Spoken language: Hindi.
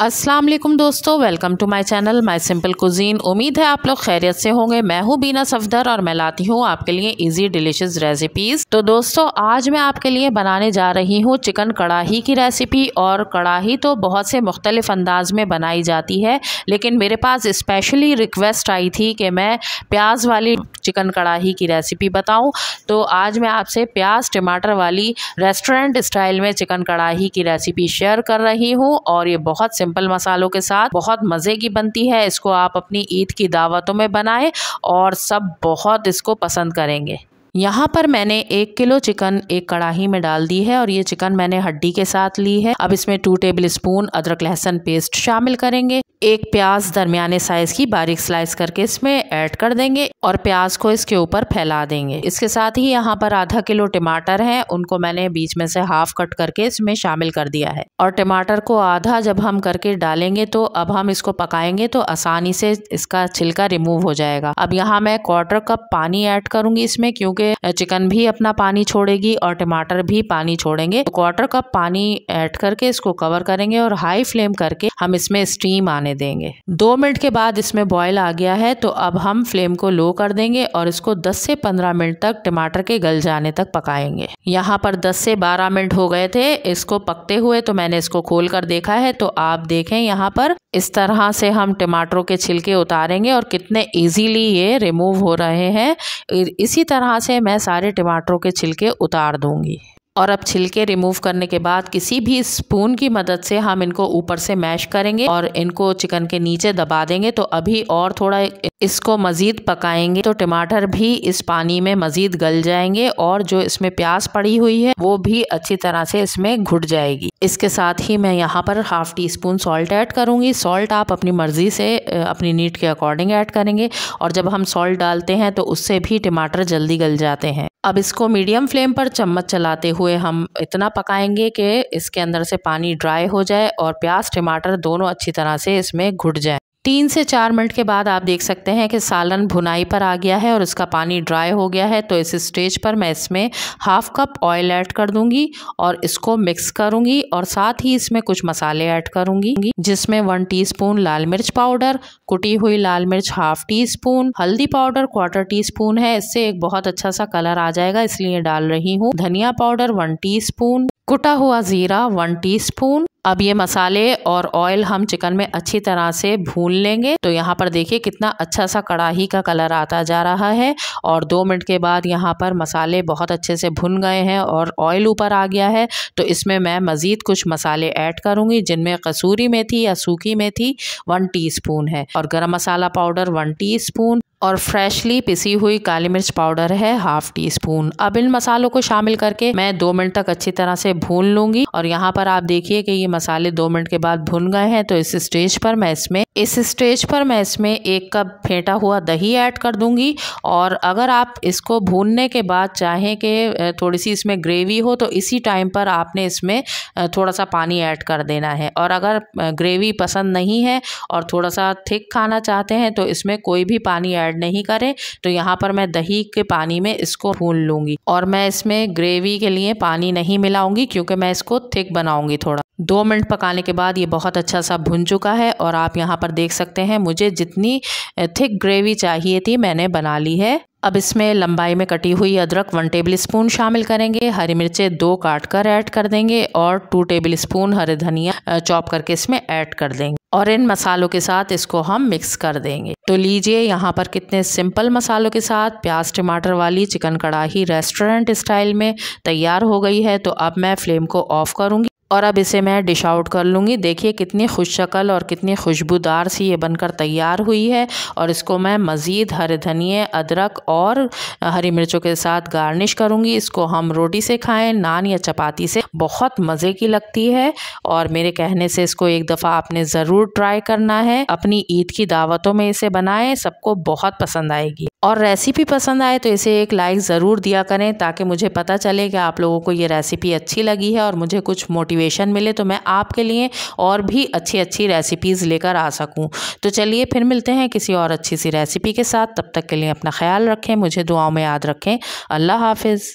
अस्सलाम वालेकुम दोस्तों welcome to my channel my simple cuisine उम्मीद है आप लोग खैरियत से होंगे मैं हूँ बीना सफदर और मैं लाती हूँ आपके लिए इजी डिलीशियस रेसिपीज तो दोस्तों आज मैं आपके लिए बनाने जा रही हूँ चिकन कढ़ाही की रेसिपी और कढ़ाही तो बहुत से मुख्तलिफ अंदाज में बनाई जाती है लेकिन मेरे पास स्पेशली रिक्वेस्ट आई थी कि मैं प्याज वाली चिकन कढ़ाही की रेसिपी बताऊँ तो आज मैं आपसे प्याज टमाटर वाली रेस्टोरेंट स्टाइल में चिकन कढ़ाही की रेसिपी शेयर कर रही हूँ और ये बहुत सिंपल मसालों के साथ बहुत मज़े की बनती है इसको आप अपनी ईद की दावतों में बनाएं और सब बहुत इसको पसंद करेंगे यहाँ पर मैंने एक किलो चिकन एक कड़ाही में डाल दी है और ये चिकन मैंने हड्डी के साथ ली है अब इसमें टू टेबल स्पून अदरक लहसुन पेस्ट शामिल करेंगे एक प्याज दरमियाने साइज की बारीक स्लाइस करके इसमें ऐड कर देंगे और प्याज को इसके ऊपर फैला देंगे इसके साथ ही यहाँ पर आधा किलो टमाटर है उनको मैंने बीच में से हाफ कट करके इसमें शामिल कर दिया है और टमाटर को आधा जब हम करके डालेंगे तो अब हम इसको पकाएंगे तो आसानी से इसका छिलका रिमूव हो जाएगा अब यहाँ मैं क्वार्टर कप पानी ऐड करूंगी इसमें क्योंकि चिकन भी अपना पानी छोड़ेगी और टमाटर भी पानी छोड़ेंगे तो क्वार्टर कप पानी ऐड करके इसको कवर करेंगे और हाई फ्लेम करके हम इसमें स्टीम आने देंगे दो मिनट के बाद इसमें बॉयल आ गया है तो अब हम फ्लेम को लो कर देंगे और इसको 10 से 15 मिनट तक टमाटर के गल जाने तक पकाएंगे यहाँ पर 10 से 12 मिनट हो गए थे इसको पकते हुए तो मैंने इसको खोल कर देखा है तो आप देखें यहाँ पर इस तरह से हम टमाटरों के छिलके उतारेंगे और कितने इजीली ये रिमूव हो रहे हैं इसी तरह से से मैं सारे टमाटरों के छिलके उतार दूंगी और अब छिलके रिमूव करने के बाद किसी भी स्पून की मदद से हम इनको ऊपर से मैश करेंगे और इनको चिकन के नीचे दबा देंगे तो अभी और थोड़ा इसको मज़ीद पकाएंगे तो टमाटर भी इस पानी में मज़ीद गल जाएंगे और जो इसमें प्याज पड़ी हुई है वो भी अच्छी तरह से इसमें घुट जाएगी इसके साथ ही मैं यहाँ पर half teaspoon salt add करूँगी सॉल्ट आप अपनी मर्ज़ी से अपनी नीड के अकॉर्डिंग ऐड करेंगे और जब हम सॉल्ट डालते हैं तो उससे भी टमाटर जल्दी गल जाते हैं अब इसको मीडियम फ्लेम पर चम्मच चलाते हुए हम इतना पकाएंगे कि इसके अंदर से पानी ड्राई हो जाए और प्याज टमाटर दोनों अच्छी तरह से इसमें घुट जाए तीन से चार मिनट के बाद आप देख सकते हैं कि सालन भुनाई पर आ गया है और इसका पानी ड्राई हो गया है तो इस स्टेज पर मैं इसमें हाफ़ कप ऑयल ऐड कर दूंगी और इसको मिक्स करूंगी और साथ ही इसमें कुछ मसाले ऐड करूंगी जिसमें वन टीस्पून लाल मिर्च पाउडर कुटी हुई लाल मिर्च हाफ टी स्पून हल्दी पाउडर क्वार्टर टी स्पून है इससे एक बहुत अच्छा सा कलर आ जाएगा इसलिए डाल रही हूँ धनिया पाउडर वन टी स्पून कुटा हुआ ज़ीरा वन टीस्पून अब ये मसाले और ऑयल हम चिकन में अच्छी तरह से भून लेंगे तो यहाँ पर देखिए कितना अच्छा सा कढ़ाही का कलर आता जा रहा है और दो मिनट के बाद यहाँ पर मसाले बहुत अच्छे से भुन गए हैं और ऑयल ऊपर आ गया है तो इसमें मैं मज़ीद कुछ मसाले ऐड करूँगी जिनमें कसूरी मेथी या सूखी मेथी वन टी है और garam masala powder one T और फ्रेशली पिसी हुई काली मिर्च पाउडर है हाफ टी स्पून अब इन मसालों को शामिल करके मैं दो मिनट तक अच्छी तरह से भून लूंगी और यहाँ पर आप देखिए कि ये मसाले दो मिनट के बाद भुन गए हैं तो इस स्टेज पर मैं इसमें इस स्टेज पर मैं इसमें एक कप फेंटा हुआ दही ऐड कर दूंगी और अगर आप इसको भूनने के बाद चाहें कि थोड़ी सी इसमें ग्रेवी हो तो इसी टाइम पर आपने इसमें थोड़ा सा पानी ऐड कर देना है और अगर ग्रेवी पसंद नहीं है और थोड़ा सा थिक खाना चाहते हैं तो इसमें कोई भी पानी ऐड नहीं करें तो यहाँ पर मैं दही के पानी में इसको भून लूँगी और मैं इसमें ग्रेवी के लिए पानी नहीं मिलाऊँगी क्योंकि मैं इसको थिक बनाऊँगी थोड़ा दो मिनट पकाने के बाद ये बहुत अच्छा सा भुन चुका है और आप यहाँ पर देख सकते हैं मुझे जितनी थिक ग्रेवी चाहिए थी मैंने बना ली है अब इसमें लंबाई में कटी हुई अदरक वन टेबल स्पून शामिल करेंगे हरी मिर्चें दो काट कर ऐड कर देंगे और टू टेबल स्पून हरे धनिया चॉप करके इसमें ऐड कर देंगे और इन मसालों के साथ इसको हम मिक्स कर देंगे तो लीजिए यहाँ पर कितने सिंपल मसालों के साथ प्याज टमाटर वाली चिकन कड़ाही रेस्टोरेंट स्टाइल में तैयार हो गई है तो अब मैं फ्लेम को ऑफ करूँगी और अब इसे मैं डिश आउट कर लूँगी देखिए कितनी खुश शक्ल और कितनी खुशबूदार सी ये बनकर तैयार हुई है और इसको मैं मज़ीद हरे धनिए अदरक और हरी मिर्चों के साथ गार्निश करूँगी इसको हम रोटी से खाएं नान या चपाती से बहुत मज़े की लगती है और मेरे कहने से इसको एक दफ़ा आपने ज़रूर ट्राई करना है अपनी ईद की दावतों में इसे बनाएं सबको बहुत पसंद आएगी और रेसिपी पसंद आए तो इसे एक लाइक ज़रूर दिया करें ताकि मुझे पता चले कि आप लोगों को ये रेसिपी अच्छी लगी है और मुझे कुछ मोटी मोटिवेशन मिले तो मैं आपके लिए और भी अच्छी अच्छी रेसिपीज़ लेकर आ सकूँ तो चलिए फिर मिलते हैं किसी और अच्छी सी रेसिपी के साथ तब तक के लिए अपना ख्याल रखें मुझे दुआओं में याद रखें अल्लाह हाफिज़